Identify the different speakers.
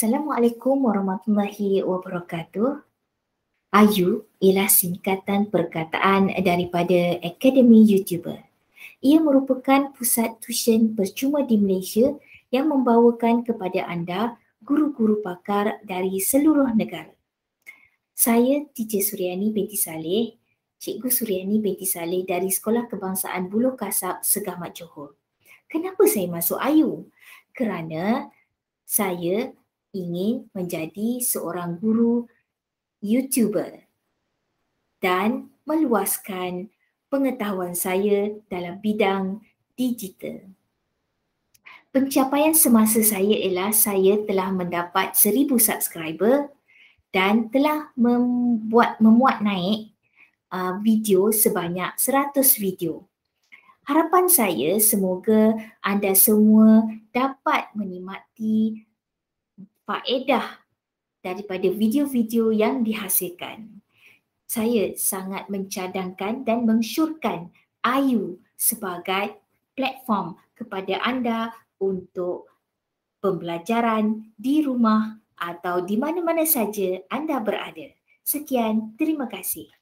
Speaker 1: Assalamualaikum warahmatullahi wabarakatuh. Ayu ialah singkatan perkataan daripada Akademi YouTuber. Ia merupakan pusat tuition percuma di Malaysia yang membawakan kepada anda guru-guru pakar dari seluruh negara. Saya TJ Suryani binti Saleh, Cikgu Suryani binti Saleh dari Sekolah Kebangsaan Buloh Kasab, Segamat Johor. Kenapa saya masuk Ayu? Kerana saya ingin menjadi seorang guru YouTuber dan meluaskan pengetahuan saya dalam bidang digital. Pencapaian semasa saya ialah saya telah mendapat seribu subscriber dan telah membuat memuat naik uh, video sebanyak seratus video. Harapan saya semoga anda semua dapat menikmati faedah daripada video-video yang dihasilkan. Saya sangat mencadangkan dan mensyurkan Ayu sebagai platform kepada anda untuk pembelajaran di rumah atau di mana-mana saja anda berada. Sekian, terima kasih.